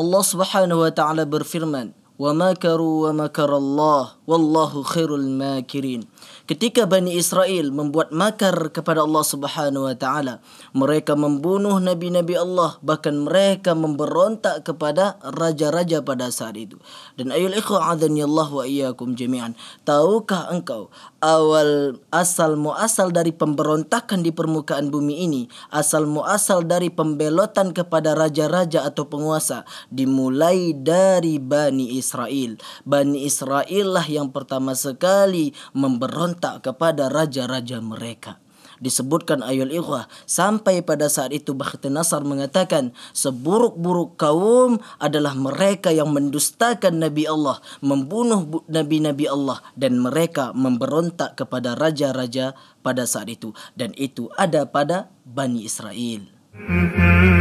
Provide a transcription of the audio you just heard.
Allah Subhanahu wa taala berfirman, "Wa makaru wa makara Allah." wallahu khairul makirin ketika bani israel membuat makar kepada Allah Subhanahu wa taala mereka membunuh nabi-nabi Allah bahkan mereka memberontak kepada raja-raja pada saat itu dan ayul ikhu adzani Allah wa iyyakum jami'an tahukah engkau awal asal muasal dari pemberontakan di permukaan bumi ini asal muasal dari pembelotan kepada raja-raja atau penguasa dimulai dari bani israel bani israel lah yang yang pertama sekali memberontak kepada raja-raja mereka. Disebutkan ayol ikhwah sampai pada saat itu Bakhti Nasar mengatakan seburuk-buruk kaum adalah mereka yang mendustakan Nabi Allah, membunuh Nabi-Nabi Allah dan mereka memberontak kepada raja-raja pada saat itu dan itu ada pada Bani Israel. Mm-hmm.